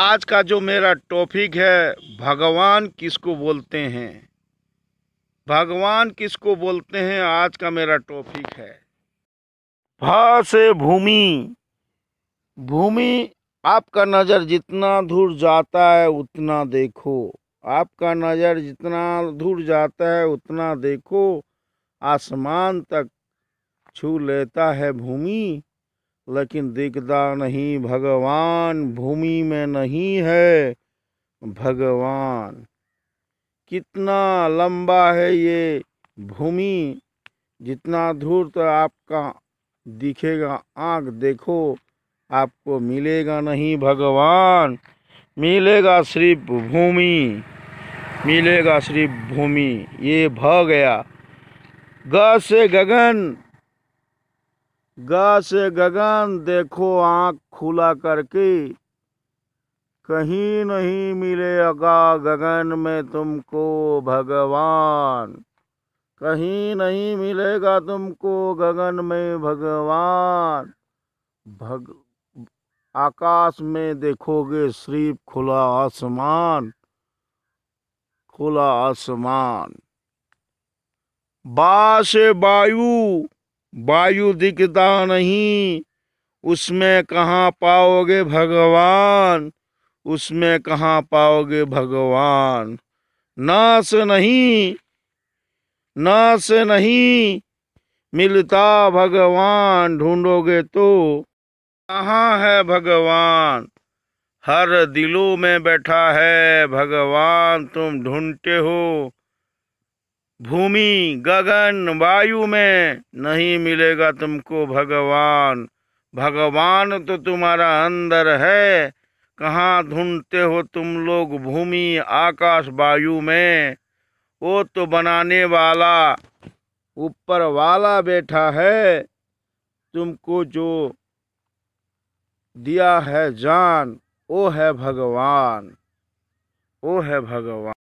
आज का जो मेरा टॉपिक है भगवान किसको बोलते हैं भगवान किसको बोलते हैं आज का मेरा टॉपिक है भा भूमि भूमि आपका नज़र जितना दूर जाता है उतना देखो आपका नज़र जितना दूर जाता है उतना देखो आसमान तक छू लेता है भूमि लेकिन दिखता नहीं भगवान भूमि में नहीं है भगवान कितना लंबा है ये भूमि जितना दूर तो आपका दिखेगा आंख देखो आपको मिलेगा नहीं भगवान मिलेगा सिर्फ भूमि मिलेगा सिर्फ भूमि ये भ गया ग से गगन ग से गगन देखो आँख खुला करके कहीं नहीं मिलेगा गगन में तुमको भगवान कहीं नहीं मिलेगा तुमको गगन में भगवान भग आकाश में देखोगे सिर्फ खुला आसमान खुला आसमान बाश वायु वायु दिखता नहीं उसमें कहाँ पाओगे भगवान उसमें कहाँ पाओगे भगवान नाश नहीं नाश नहीं मिलता भगवान ढूंढोगे तो कहाँ है भगवान हर दिलों में बैठा है भगवान तुम ढूंढते हो भूमि गगन वायु में नहीं मिलेगा तुमको भगवान भगवान तो तुम्हारा अंदर है कहाँ ढूंढते हो तुम लोग भूमि आकाश वायु में वो तो बनाने वाला ऊपर वाला बैठा है तुमको जो दिया है जान वो है भगवान वो है भगवान